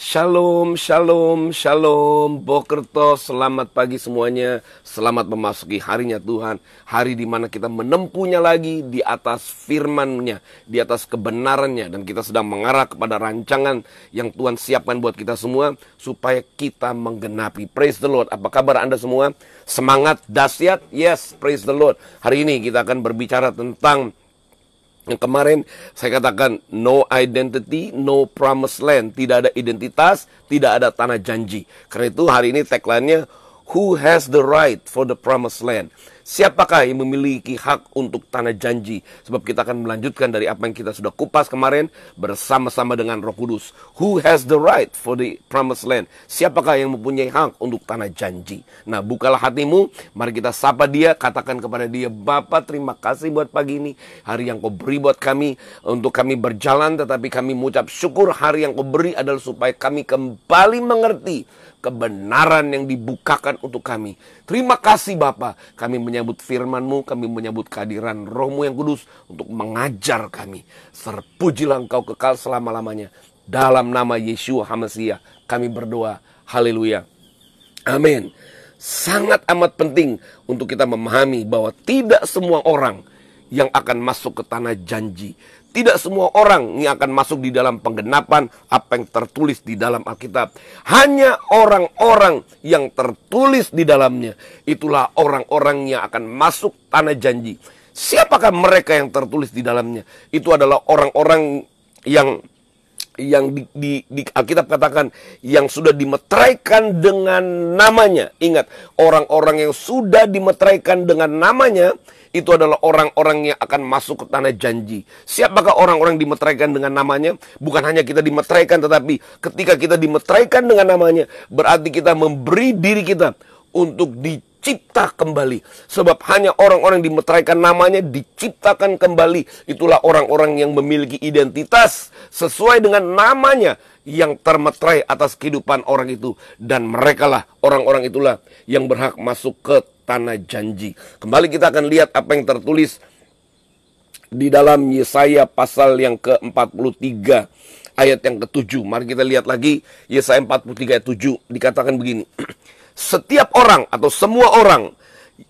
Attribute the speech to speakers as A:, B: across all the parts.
A: Shalom, shalom, shalom, bokerto, selamat pagi semuanya, selamat memasuki harinya Tuhan, hari dimana kita menempuhnya lagi di atas firmannya, di atas kebenarannya, dan kita sedang mengarah kepada rancangan yang Tuhan siapkan buat kita semua, supaya kita menggenapi. Praise the Lord, apa kabar Anda semua? Semangat, dasyat, yes, praise the Lord. Hari ini kita akan berbicara tentang yang kemarin saya katakan no identity, no promised land. Tidak ada identitas, tidak ada tanah janji. Karena itu hari ini tagline-nya who has the right for the promised land siapakah yang memiliki hak untuk tanah janji. Sebab kita akan melanjutkan dari apa yang kita sudah kupas kemarin bersama-sama dengan Roh Kudus. Who has the right for the promised land? Siapakah yang mempunyai hak untuk tanah janji? Nah, bukalah hatimu, mari kita sapa dia, katakan kepada dia, Bapa terima kasih buat pagi ini, hari yang kau beri buat kami, untuk kami berjalan, tetapi kami mengucap syukur hari yang kau beri adalah supaya kami kembali mengerti kebenaran yang dibukakan untuk kami. Terima kasih Bapa, kami menyambut firman-Mu, kami menyambut kehadiran Roh-Mu yang kudus untuk mengajar kami. Terpujilah Engkau kekal selama-lamanya. Dalam nama Yesus Hamasia, kami berdoa. Haleluya. Amin. Sangat amat penting untuk kita memahami bahwa tidak semua orang yang akan masuk ke tanah janji. Tidak semua orang yang akan masuk di dalam penggenapan apa yang tertulis di dalam Alkitab. Hanya orang-orang yang tertulis di dalamnya. Itulah orang-orang yang akan masuk tanah janji. Siapakah mereka yang tertulis di dalamnya? Itu adalah orang-orang yang yang di, di, di Alkitab katakan yang sudah dimeteraikan dengan namanya. Ingat, orang-orang yang sudah dimeteraikan dengan namanya itu adalah orang-orang yang akan masuk ke tanah janji. Siapakah orang-orang dimeteraikan dengan namanya? Bukan hanya kita dimeteraikan tetapi ketika kita dimeteraikan dengan namanya berarti kita memberi diri kita untuk di dicipta kembali. Sebab hanya orang-orang dimeteraikan namanya diciptakan kembali. Itulah orang-orang yang memiliki identitas sesuai dengan namanya yang termeterai atas kehidupan orang itu. Dan merekalah orang-orang itulah yang berhak masuk ke tanah janji. Kembali kita akan lihat apa yang tertulis di dalam Yesaya pasal yang ke-43 ayat yang ke-7. Mari kita lihat lagi Yesaya 43 ayat 7 dikatakan begini. setiap orang atau semua orang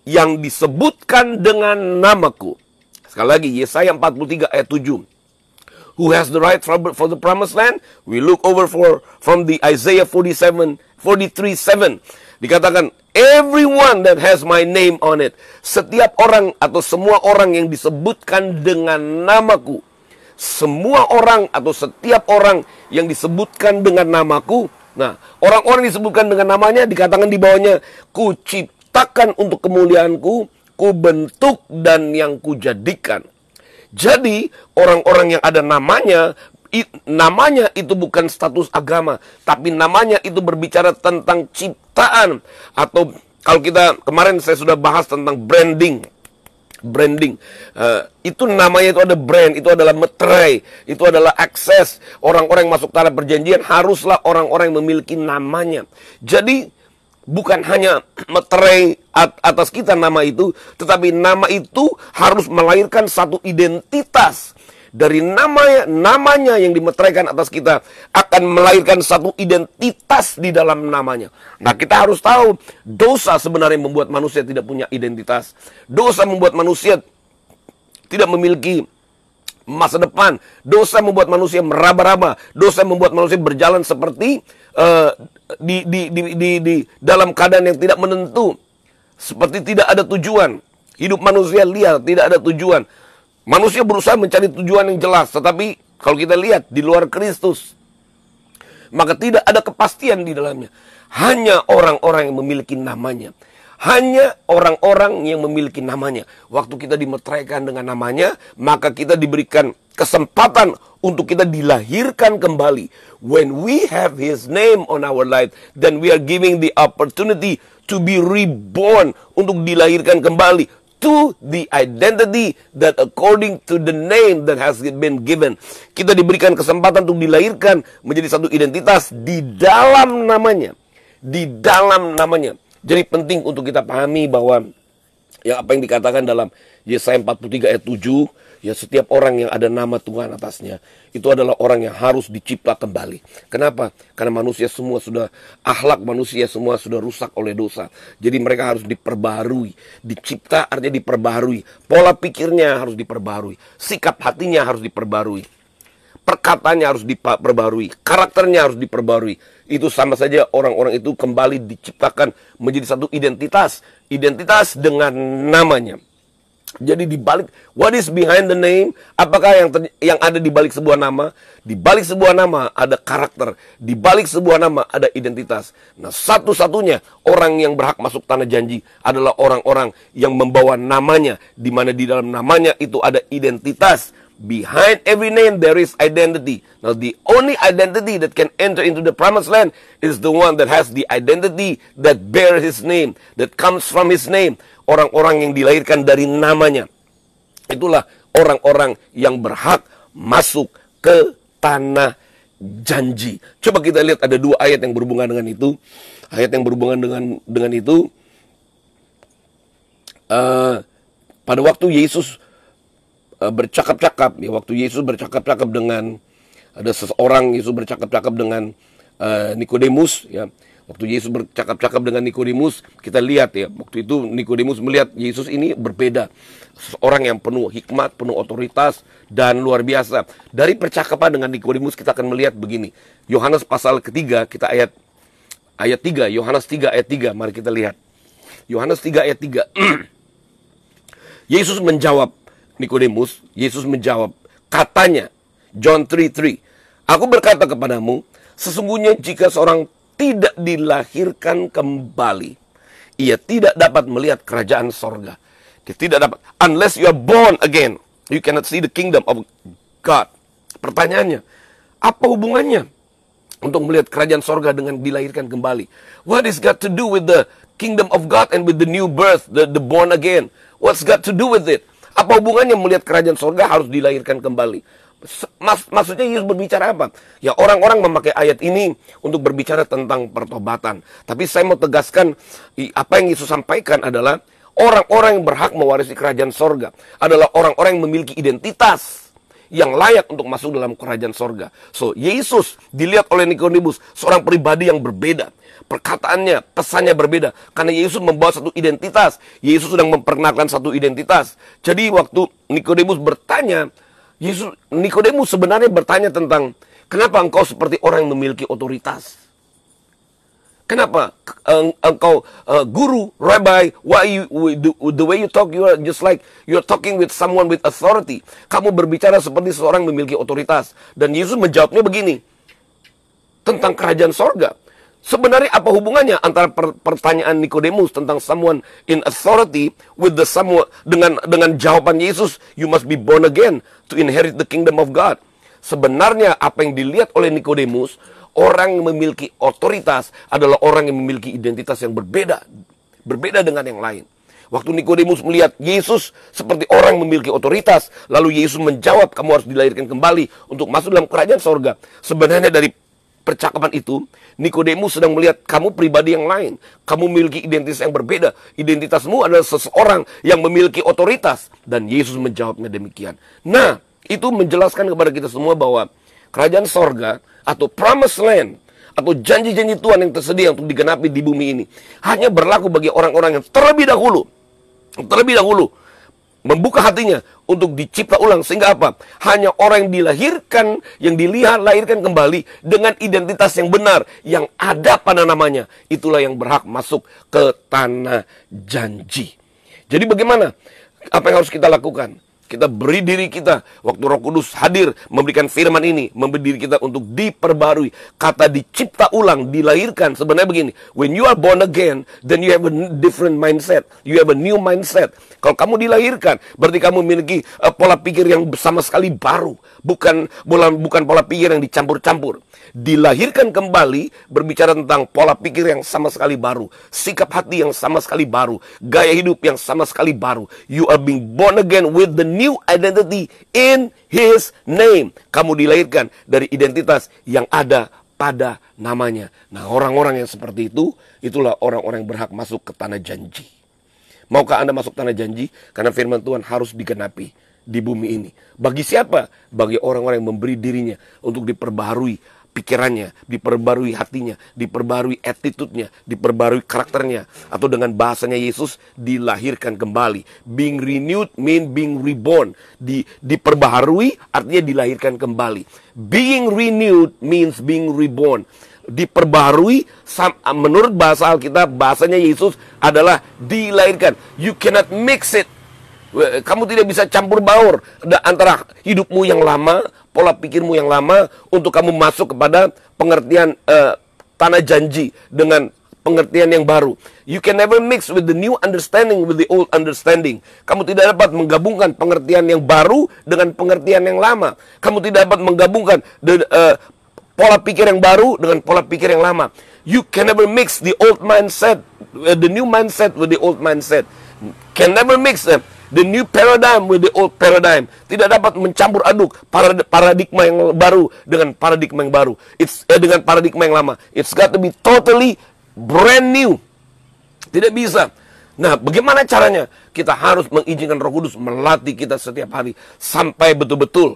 A: yang disebutkan dengan namaku. Sekali lagi, Yesaya 43 ayat 7. Who has the right for the promised land? We look over for from the Isaiah 47, 43:7. Dikatakan, everyone that has my name on it. Setiap orang atau semua orang yang disebutkan dengan namaku. Semua orang atau setiap orang yang disebutkan dengan namaku Nah, orang-orang disebutkan dengan namanya dikatakan di bawahnya, ku ciptakan untuk kemuliaanku, ku bentuk dan yang kujadikan. Jadi, orang-orang yang ada namanya namanya itu bukan status agama, tapi namanya itu berbicara tentang ciptaan atau kalau kita kemarin saya sudah bahas tentang branding branding. Uh, itu namanya itu ada brand, itu adalah meterai, itu adalah akses. Orang-orang yang masuk tanah perjanjian haruslah orang-orang yang memiliki namanya. Jadi bukan hanya meterai atas kita nama itu, tetapi nama itu harus melahirkan satu identitas dari namanya namanya yang dimeteraikan atas kita akan melahirkan satu identitas di dalam namanya. Nah, kita harus tahu dosa sebenarnya membuat manusia tidak punya identitas. Dosa membuat manusia tidak memiliki masa depan. Dosa membuat manusia meraba-raba. Dosa membuat manusia berjalan seperti uh, di, di, di, di, di dalam keadaan yang tidak menentu, seperti tidak ada tujuan. Hidup manusia liar, tidak ada tujuan. Manusia berusaha mencari tujuan yang jelas, tetapi kalau kita lihat di luar Kristus, maka tidak ada kepastian di dalamnya. Hanya orang-orang yang memiliki namanya. Hanya orang-orang yang memiliki namanya. Waktu kita dimetraikan dengan namanya, maka kita diberikan kesempatan untuk kita dilahirkan kembali. When we have His name on our life, then we are giving the opportunity to be reborn, untuk dilahirkan kembali to the identity that according to the name that has been given. Kita diberikan kesempatan untuk dilahirkan menjadi satu identitas di dalam namanya. Di dalam namanya. Jadi penting untuk kita pahami bahwa yang apa yang dikatakan dalam Yesaya 43 ayat 7 Ya setiap orang yang ada nama Tuhan atasnya itu adalah orang yang harus dicipta kembali. Kenapa? Karena manusia semua sudah akhlak manusia semua sudah rusak oleh dosa. Jadi mereka harus diperbarui, Dicipta artinya diperbarui. Pola pikirnya harus diperbarui, Sikap hatinya harus diperbarui. perkatanya harus diperbarui, karakternya harus diperbarui. Itu sama saja orang-orang itu kembali diciptakan menjadi satu identitas, identitas dengan namanya. Jadi di balik what is behind the name? Apakah yang ter, yang ada di balik sebuah nama? Di balik sebuah nama ada karakter, di balik sebuah nama ada identitas. Nah, satu-satunya orang yang berhak masuk tanah janji adalah orang-orang yang membawa namanya di mana di dalam namanya itu ada identitas. Behind every name there is identity. Now the only identity that can enter into the promised land is the one that has the identity that bears his name, that comes from his name orang-orang yang dilahirkan dari namanya. Itulah orang-orang yang berhak masuk ke tanah janji. Coba kita lihat ada dua ayat yang berhubungan dengan itu. Ayat yang berhubungan dengan dengan itu uh, pada waktu Yesus uh, bercakap-cakap ya waktu Yesus bercakap-cakap dengan ada seseorang Yesus bercakap-cakap dengan uh, Nikodemus ya Waktu Yesus bercakap-cakap dengan Nikodemus, kita lihat ya, waktu itu Nikodemus melihat Yesus ini berbeda. Seorang yang penuh hikmat, penuh otoritas, dan luar biasa. Dari percakapan dengan Nikodemus kita akan melihat begini. Yohanes pasal ketiga, kita ayat ayat 3, Yohanes 3 ayat 3, mari kita lihat. Yohanes 3 ayat 3. Yesus menjawab Nikodemus, Yesus menjawab, katanya John 3:3, aku berkata kepadamu, sesungguhnya jika seorang tidak dilahirkan kembali, ia tidak dapat melihat kerajaan sorga. Dia tidak dapat. Unless you are born again, you cannot see the kingdom of God. Pertanyaannya, apa hubungannya untuk melihat kerajaan sorga dengan dilahirkan kembali? What is God to do with the kingdom of God and with the new birth, the, the born again? What's God to do with it? Apa hubungannya melihat kerajaan sorga harus dilahirkan kembali? mas, maksudnya Yesus berbicara apa? Ya orang-orang memakai ayat ini untuk berbicara tentang pertobatan. Tapi saya mau tegaskan apa yang Yesus sampaikan adalah orang-orang yang berhak mewarisi kerajaan sorga adalah orang-orang yang memiliki identitas yang layak untuk masuk dalam kerajaan sorga. So, Yesus dilihat oleh Nikodemus seorang pribadi yang berbeda. Perkataannya, pesannya berbeda. Karena Yesus membawa satu identitas. Yesus sedang memperkenalkan satu identitas. Jadi waktu Nikodemus bertanya, Yesus Nikodemus sebenarnya bertanya tentang kenapa engkau seperti orang yang memiliki otoritas? Kenapa eh, engkau uh, guru, rabbi, why you, the way you talk you are just like you are talking with someone with authority. Kamu berbicara seperti seorang yang memiliki otoritas. Dan Yesus menjawabnya begini. Tentang kerajaan sorga. Sebenarnya apa hubungannya antara per pertanyaan Nikodemus tentang someone in authority with the someone dengan dengan jawaban Yesus you must be born again to inherit the kingdom of God. Sebenarnya apa yang dilihat oleh Nikodemus orang yang memiliki otoritas adalah orang yang memiliki identitas yang berbeda berbeda dengan yang lain. Waktu Nikodemus melihat Yesus seperti orang memiliki otoritas, lalu Yesus menjawab, "Kamu harus dilahirkan kembali untuk masuk dalam kerajaan sorga." Sebenarnya dari percakapan itu, Nikodemus sedang melihat kamu pribadi yang lain. Kamu memiliki identitas yang berbeda. Identitasmu adalah seseorang yang memiliki otoritas. Dan Yesus menjawabnya demikian. Nah, itu menjelaskan kepada kita semua bahwa kerajaan sorga atau promised land atau janji-janji Tuhan yang tersedia untuk digenapi di bumi ini hanya berlaku bagi orang-orang yang terlebih dahulu terlebih dahulu membuka hatinya untuk dicipta ulang sehingga apa hanya orang yang dilahirkan yang dilihat lahirkan kembali dengan identitas yang benar yang ada pada namanya itulah yang berhak masuk ke tanah janji jadi bagaimana apa yang harus kita lakukan kita beri diri kita waktu Roh Kudus hadir memberikan firman ini, memberi diri kita untuk diperbarui. Kata dicipta ulang, dilahirkan sebenarnya begini. When you are born again, then you have a different mindset. You have a new mindset. Kalau kamu dilahirkan, berarti kamu memiliki uh, pola pikir yang sama sekali baru, bukan bukan pola pikir yang dicampur-campur. Dilahirkan kembali berbicara tentang pola pikir yang sama sekali baru, sikap hati yang sama sekali baru, gaya hidup yang sama sekali baru. You are being born again with the new identity in his name. Kamu dilahirkan dari identitas yang ada pada namanya. Nah, orang-orang yang seperti itu itulah orang-orang yang berhak masuk ke tanah janji. Maukah Anda masuk tanah janji? Karena firman Tuhan harus digenapi di bumi ini. Bagi siapa? Bagi orang-orang yang memberi dirinya untuk diperbaharui pikirannya, diperbarui hatinya, diperbarui attitude-nya, diperbarui karakternya atau dengan bahasanya Yesus dilahirkan kembali. Being renewed mean being reborn. Di diperbaharui artinya dilahirkan kembali. Being renewed means being reborn. Diperbaharui menurut bahasa Alkitab bahasanya Yesus adalah dilahirkan. You cannot mix it Eh, kamu tidak bisa campur baur antara hidupmu yang lama, pola pikirmu yang lama, untuk kamu masuk kepada pengertian uh, tanah janji dengan pengertian yang baru. You can never mix with the new understanding with the old understanding. Kamu tidak dapat menggabungkan pengertian yang baru dengan pengertian yang lama. Kamu tidak dapat menggabungkan the, uh, eh, pola pikir yang baru dengan pola pikir yang lama. You can never mix the old mindset, uh, the new mindset with the old mindset. Can never mix them. Uh, the new paradigm with the old paradigm. Tidak dapat mencampur aduk paradigma yang baru dengan paradigma yang baru. It's eh, dengan paradigma yang lama. It's got to be totally brand new. Tidak bisa. Nah, bagaimana caranya? Kita harus mengizinkan Roh Kudus melatih kita setiap hari sampai betul-betul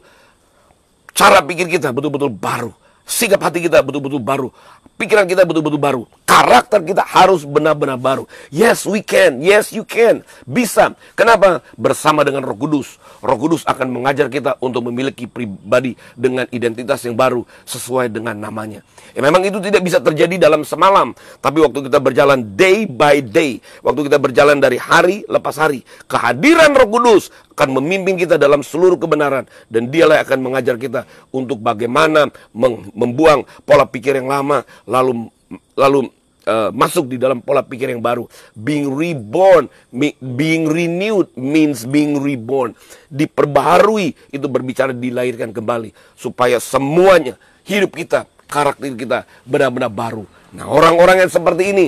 A: cara pikir kita betul-betul baru, sikap hati kita betul-betul baru, pikiran kita betul-betul baru. Karakter kita harus benar-benar baru. Yes, we can. Yes, you can. Bisa. Kenapa? Bersama dengan Roh Kudus. Roh Kudus akan mengajar kita untuk memiliki pribadi dengan identitas yang baru sesuai dengan namanya. Ya, memang itu tidak bisa terjadi dalam semalam, tapi waktu kita berjalan day by day, waktu kita berjalan dari hari lepas hari, kehadiran Roh Kudus akan memimpin kita dalam seluruh kebenaran dan dialah akan mengajar kita untuk bagaimana membuang pola pikir yang lama lalu lalu uh, masuk di dalam pola pikir yang baru. Being reborn, being renewed means being reborn. Diperbaharui itu berbicara dilahirkan kembali supaya semuanya hidup kita, karakter kita benar-benar baru. Nah, orang-orang yang seperti ini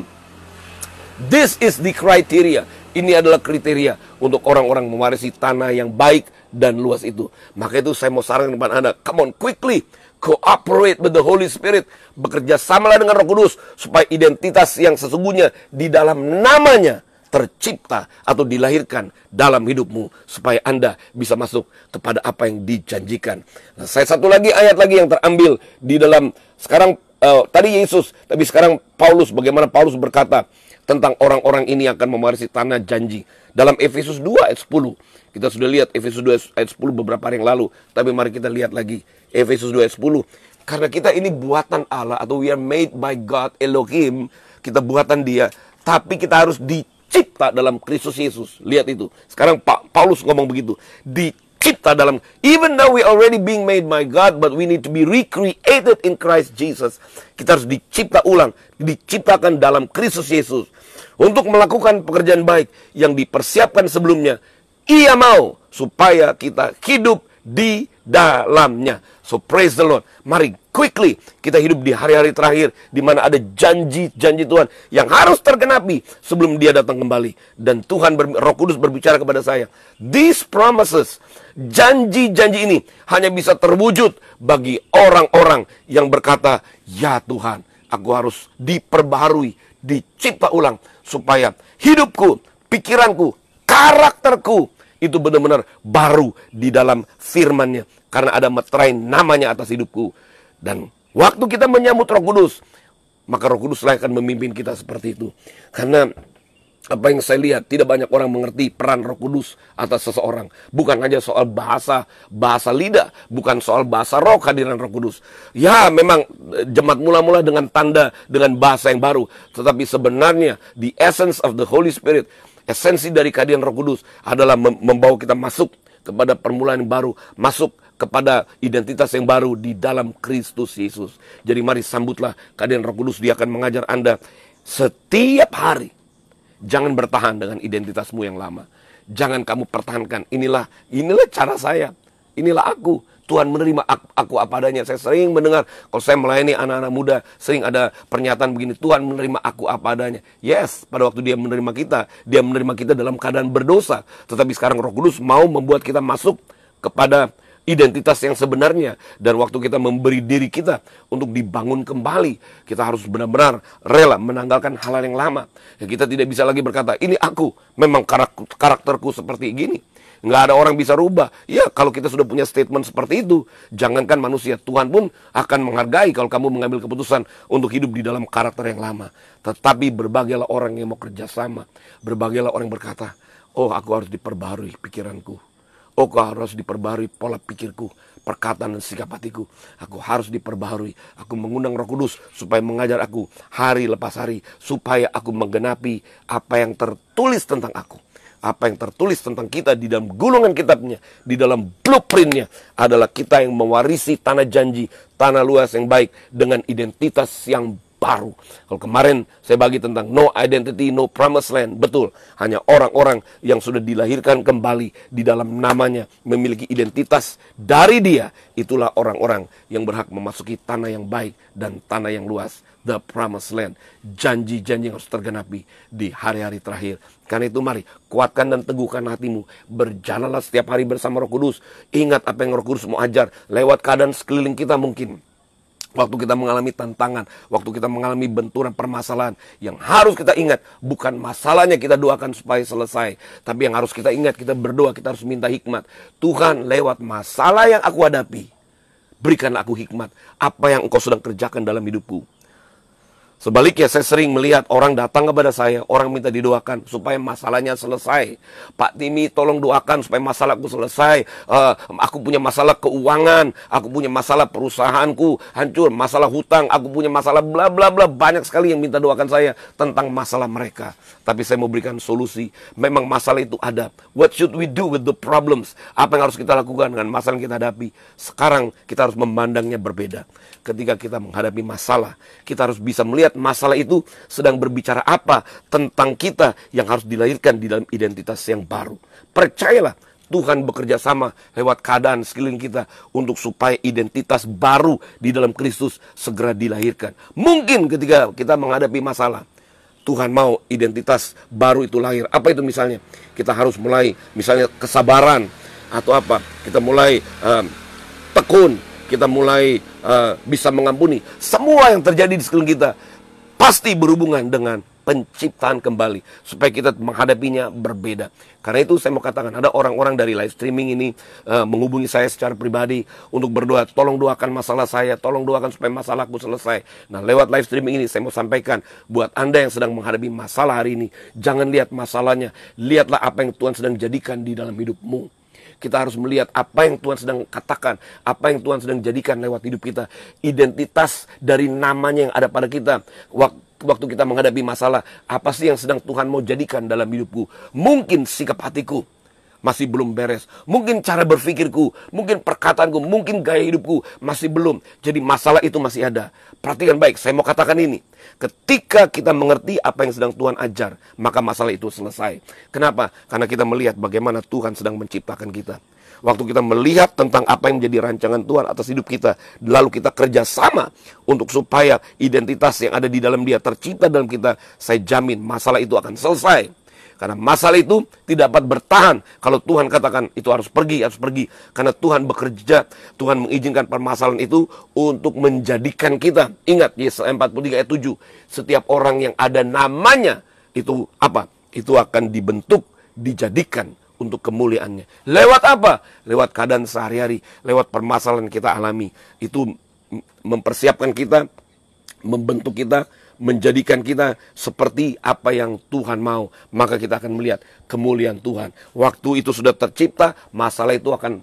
A: this is the criteria. Ini adalah kriteria untuk orang-orang mewarisi tanah yang baik dan luas itu. Maka itu saya mau sarankan kepada Anda, come on quickly Cooperate with the Holy Spirit. Bekerja samalah dengan Roh Kudus supaya identitas yang sesungguhnya di dalam namanya tercipta atau dilahirkan dalam hidupmu supaya Anda bisa masuk kepada apa yang dijanjikan. Nah, saya satu lagi ayat lagi yang terambil di dalam sekarang uh, tadi Yesus tapi sekarang Paulus bagaimana Paulus berkata tentang orang-orang ini akan mewarisi tanah janji. Dalam Efesus 2 ayat 10, kita sudah lihat Efesus 2 ayat 10 beberapa hari yang lalu, tapi mari kita lihat lagi Efesus 2 ayat 10. Karena kita ini buatan Allah atau we are made by God Elohim, kita buatan dia, tapi kita harus dicipta dalam Kristus Yesus. Lihat itu. Sekarang Pak Paulus ngomong begitu. Dicipta dalam even though we already being made by God, but we need to be recreated in Christ Jesus. Kita harus dicipta ulang, diciptakan dalam Kristus Yesus untuk melakukan pekerjaan baik yang dipersiapkan sebelumnya. Ia mau supaya kita hidup di dalamnya. So praise the Lord. Mari quickly kita hidup di hari-hari terakhir di mana ada janji-janji Tuhan yang harus tergenapi sebelum dia datang kembali. Dan Tuhan Roh Kudus berbicara kepada saya, these promises, janji-janji ini hanya bisa terwujud bagi orang-orang yang berkata, "Ya Tuhan, aku harus diperbaharui, dicipta ulang supaya hidupku, pikiranku, karakterku itu benar-benar baru di dalam Firman-Nya Karena ada meterai namanya atas hidupku. Dan waktu kita menyambut roh kudus, maka roh kudus akan memimpin kita seperti itu. Karena apa yang saya lihat tidak banyak orang mengerti peran Roh Kudus atas seseorang bukan hanya soal bahasa bahasa lidah bukan soal bahasa roh kehadiran Roh Kudus ya memang eh, jemaat mula-mula dengan tanda dengan bahasa yang baru tetapi sebenarnya the essence of the Holy Spirit esensi dari kehadiran Roh Kudus adalah membawa kita masuk kepada permulaan yang baru masuk kepada identitas yang baru di dalam Kristus Yesus. Jadi mari sambutlah kehadiran Roh Kudus, Dia akan mengajar Anda setiap hari Jangan bertahan dengan identitasmu yang lama. Jangan kamu pertahankan. Inilah inilah cara saya. Inilah aku. Tuhan menerima aku apa adanya. Saya sering mendengar kalau saya melayani anak-anak muda, sering ada pernyataan begini, Tuhan menerima aku apa adanya. Yes, pada waktu dia menerima kita, dia menerima kita dalam keadaan berdosa. Tetapi sekarang Roh Kudus mau membuat kita masuk kepada identitas yang sebenarnya dan waktu kita memberi diri kita untuk dibangun kembali kita harus benar-benar rela menanggalkan hal-hal yang lama ya, kita tidak bisa lagi berkata ini aku memang karakterku seperti gini nggak ada orang bisa rubah ya kalau kita sudah punya statement seperti itu jangankan manusia Tuhan pun akan menghargai kalau kamu mengambil keputusan untuk hidup di dalam karakter yang lama tetapi berbagailah orang yang mau kerjasama berbagailah orang yang berkata oh aku harus diperbarui pikiranku Aku harus diperbarui pola pikirku, perkataan dan sikap hatiku. Aku harus diperbarui. Aku mengundang Roh Kudus supaya mengajar aku hari lepas hari supaya aku menggenapi apa yang tertulis tentang aku. Apa yang tertulis tentang kita di dalam gulungan kitabnya, di dalam blueprintnya adalah kita yang mewarisi tanah janji, tanah luas yang baik dengan identitas yang baru. Kalau kemarin saya bagi tentang no identity, no promised land, betul. Hanya orang-orang yang sudah dilahirkan kembali di dalam namanya memiliki identitas dari dia. Itulah orang-orang yang berhak memasuki tanah yang baik dan tanah yang luas. The promised land. Janji-janji yang harus tergenapi di hari-hari terakhir. Karena itu mari kuatkan dan teguhkan hatimu. Berjalanlah setiap hari bersama roh kudus. Ingat apa yang roh kudus mau ajar. Lewat keadaan sekeliling kita mungkin Waktu kita mengalami tantangan, waktu kita mengalami benturan permasalahan, yang harus kita ingat bukan masalahnya kita doakan supaya selesai, tapi yang harus kita ingat kita berdoa, kita harus minta hikmat. Tuhan, lewat masalah yang aku hadapi, berikanlah aku hikmat apa yang engkau sedang kerjakan dalam hidupku. Sebaliknya saya sering melihat orang datang kepada saya, orang minta didoakan supaya masalahnya selesai. Pak Timi tolong doakan supaya masalahku selesai. Uh, aku punya masalah keuangan, aku punya masalah perusahaanku hancur, masalah hutang, aku punya masalah bla bla bla banyak sekali yang minta doakan saya tentang masalah mereka. Tapi saya mau berikan solusi. Memang masalah itu ada. What should we do with the problems? Apa yang harus kita lakukan dengan masalah yang kita hadapi? Sekarang kita harus memandangnya berbeda. Ketika kita menghadapi masalah, kita harus bisa melihat melihat masalah itu sedang berbicara apa tentang kita yang harus dilahirkan di dalam identitas yang baru. Percayalah, Tuhan bekerja sama lewat keadaan sekeliling kita untuk supaya identitas baru di dalam Kristus segera dilahirkan. Mungkin ketika kita menghadapi masalah, Tuhan mau identitas baru itu lahir. Apa itu misalnya? Kita harus mulai misalnya kesabaran atau apa? Kita mulai um, tekun, kita mulai uh, bisa mengampuni semua yang terjadi di sekeliling kita pasti berhubungan dengan penciptaan kembali supaya kita menghadapinya berbeda. Karena itu saya mau katakan ada orang-orang dari live streaming ini uh, menghubungi saya secara pribadi untuk berdoa, tolong doakan masalah saya, tolong doakan supaya masalahku selesai. Nah, lewat live streaming ini saya mau sampaikan buat Anda yang sedang menghadapi masalah hari ini, jangan lihat masalahnya, lihatlah apa yang Tuhan sedang jadikan di dalam hidupmu. Kita harus melihat apa yang Tuhan sedang katakan, apa yang Tuhan sedang jadikan lewat hidup kita. Identitas dari namanya yang ada pada kita. Waktu waktu kita menghadapi masalah, apa sih yang sedang Tuhan mau jadikan dalam hidupku? Mungkin sikap hatiku, masih belum beres. Mungkin cara berpikirku, mungkin perkataanku, mungkin gaya hidupku masih belum. Jadi masalah itu masih ada. Perhatikan baik, saya mau katakan ini. Ketika kita mengerti apa yang sedang Tuhan ajar, maka masalah itu selesai. Kenapa? Karena kita melihat bagaimana Tuhan sedang menciptakan kita. Waktu kita melihat tentang apa yang menjadi rancangan Tuhan atas hidup kita, lalu kita kerjasama untuk supaya identitas yang ada di dalam dia tercipta dalam kita, saya jamin masalah itu akan selesai. Karena masalah itu tidak dapat bertahan kalau Tuhan katakan itu harus pergi, harus pergi. Karena Tuhan bekerja, Tuhan mengizinkan permasalahan itu untuk menjadikan kita. Ingat Yesus 43 ayat 7, setiap orang yang ada namanya itu apa? Itu akan dibentuk, dijadikan untuk kemuliaannya. Lewat apa? Lewat keadaan sehari-hari, lewat permasalahan kita alami. Itu mempersiapkan kita, membentuk kita menjadikan kita seperti apa yang Tuhan mau, maka kita akan melihat kemuliaan Tuhan. Waktu itu sudah tercipta, masalah itu akan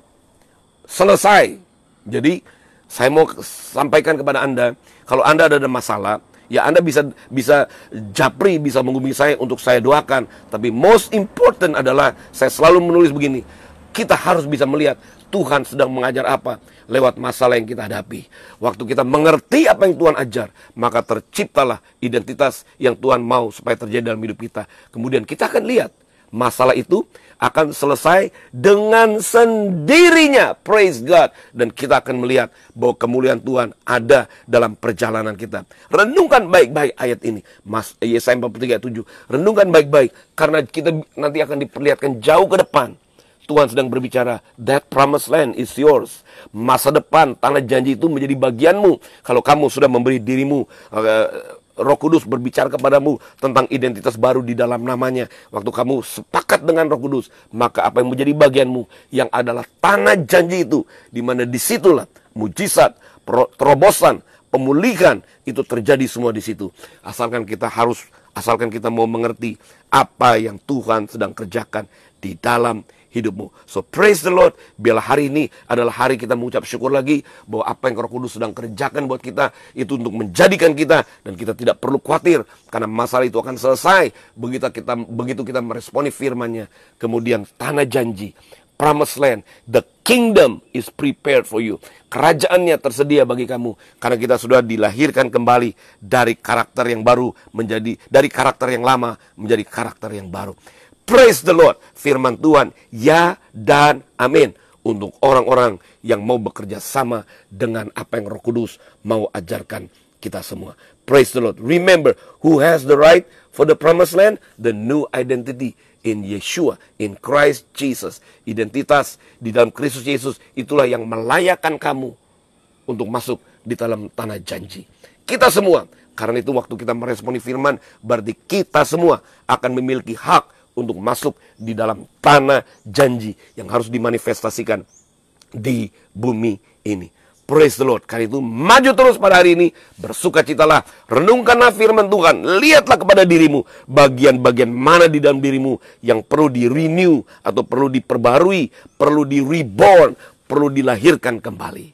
A: selesai. Jadi, saya mau sampaikan kepada Anda, kalau Anda ada masalah, ya Anda bisa bisa japri, bisa menghubungi saya untuk saya doakan, tapi most important adalah saya selalu menulis begini, kita harus bisa melihat Tuhan sedang mengajar apa lewat masalah yang kita hadapi. Waktu kita mengerti apa yang Tuhan ajar, maka terciptalah identitas yang Tuhan mau supaya terjadi dalam hidup kita. Kemudian kita akan lihat masalah itu akan selesai dengan sendirinya. Praise God. Dan kita akan melihat bahwa kemuliaan Tuhan ada dalam perjalanan kita. Renungkan baik-baik ayat ini. Mas Yesaya 43 ayat 7. Renungkan baik-baik karena kita nanti akan diperlihatkan jauh ke depan Tuhan sedang berbicara, that promised land is yours. Masa depan, tanah janji itu menjadi bagianmu. Kalau kamu sudah memberi dirimu, uh, roh kudus berbicara kepadamu tentang identitas baru di dalam namanya. Waktu kamu sepakat dengan roh kudus, maka apa yang menjadi bagianmu yang adalah tanah janji itu. di mana disitulah mujizat, terobosan, pemulihan itu terjadi semua di situ. Asalkan kita harus, asalkan kita mau mengerti apa yang Tuhan sedang kerjakan di dalam hidupmu. So praise the Lord. Biarlah hari ini adalah hari kita mengucap syukur lagi bahwa apa yang Roh Kudus sedang kerjakan buat kita itu untuk menjadikan kita dan kita tidak perlu khawatir karena masalah itu akan selesai begitu kita begitu kita meresponi firman-Nya. Kemudian tanah janji promised land, the kingdom is prepared for you. Kerajaannya tersedia bagi kamu karena kita sudah dilahirkan kembali dari karakter yang baru menjadi dari karakter yang lama menjadi karakter yang baru. Praise the Lord. Firman Tuhan, ya dan amin. Untuk orang-orang yang mau bekerja sama dengan apa yang roh kudus mau ajarkan kita semua. Praise the Lord. Remember, who has the right for the promised land? The new identity in Yeshua, in Christ Jesus. Identitas di dalam Kristus Yesus itulah yang melayakan kamu untuk masuk di dalam tanah janji. Kita semua, karena itu waktu kita meresponi firman, berarti kita semua akan memiliki hak untuk masuk di dalam tanah janji yang harus dimanifestasikan di bumi ini. Praise the Lord. Karena itu maju terus pada hari ini. Bersukacitalah. Renungkanlah firman Tuhan. Lihatlah kepada dirimu. Bagian-bagian mana di dalam dirimu yang perlu di renew. Atau perlu diperbarui. Perlu di reborn. Perlu dilahirkan kembali.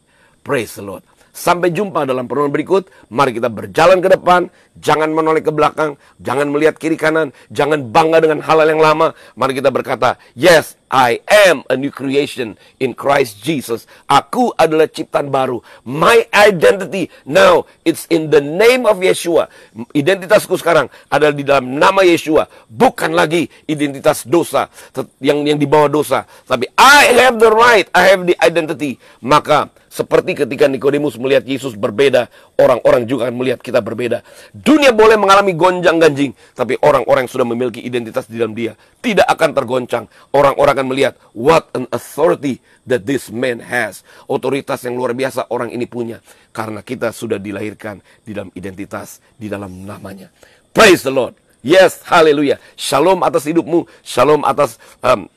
A: Praise the Lord. Sampai jumpa dalam penulisan berikut. Mari kita berjalan ke depan. Jangan menoleh ke belakang. Jangan melihat kiri kanan. Jangan bangga dengan halal yang lama. Mari kita berkata, yes, I am a new creation in Christ Jesus. Aku adalah ciptaan baru. My identity now it's in the name of Yeshua. Identitasku sekarang adalah di dalam nama Yeshua, bukan lagi identitas dosa yang yang dibawa dosa, tapi I have the right, I have the identity. Maka seperti ketika Nikodemus melihat Yesus berbeda, orang-orang juga akan melihat kita berbeda. Dunia boleh mengalami gonjang-ganjing, tapi orang-orang yang sudah memiliki identitas di dalam Dia tidak akan tergoncang. Orang-orang akan melihat what an authority that this man has. Otoritas yang luar biasa orang ini punya karena kita sudah dilahirkan di dalam identitas, di dalam namanya. Praise the Lord. Yes, haleluya. Shalom atas hidupmu, shalom atas um,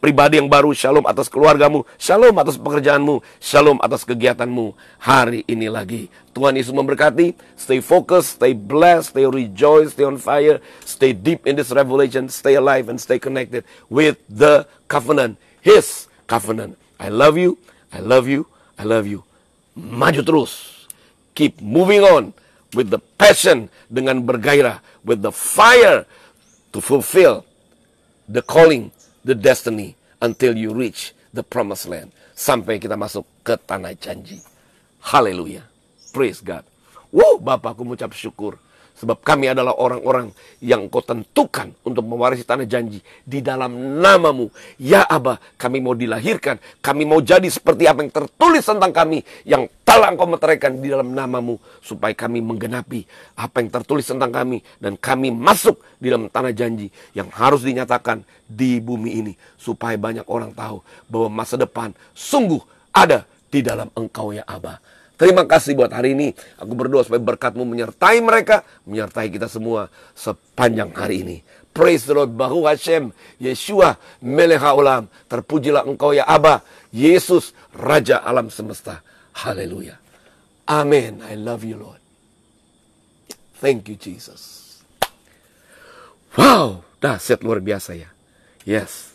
A: pribadi yang baru, shalom atas keluargamu, shalom atas pekerjaanmu, shalom atas kegiatanmu hari ini lagi. Tuhan Yesus memberkati, stay focused, stay blessed, stay rejoice, stay on fire, stay deep in this revelation, stay alive and stay connected with the covenant, His covenant. I love you, I love you, I love you. Maju terus, keep moving on with the passion, dengan bergairah, with the fire to fulfill the calling the destiny until you reach the promised land. Sampai kita masuk ke tanah janji. Haleluya. Praise God. Wow, Bapak aku mengucap syukur. Sebab kami adalah orang-orang yang kau tentukan untuk mewarisi tanah janji. Di dalam namamu. Ya Abah, kami mau dilahirkan. Kami mau jadi seperti apa yang tertulis tentang kami. Yang Tatkala engkau meteraikan di dalam namamu supaya kami menggenapi apa yang tertulis tentang kami dan kami masuk di dalam tanah janji yang harus dinyatakan di bumi ini supaya banyak orang tahu bahwa masa depan sungguh ada di dalam engkau ya Abah. Terima kasih buat hari ini. Aku berdoa supaya berkatmu menyertai mereka, menyertai kita semua sepanjang hari ini. Praise the Lord, Bahu Hashem, Yeshua, Meleha Olam. Terpujilah engkau ya Abah, Yesus, Raja alam semesta. Hallelujah. Amen. I love you, Lord. Thank you, Jesus. Wow, dahsyat luar biasa ya. Yes,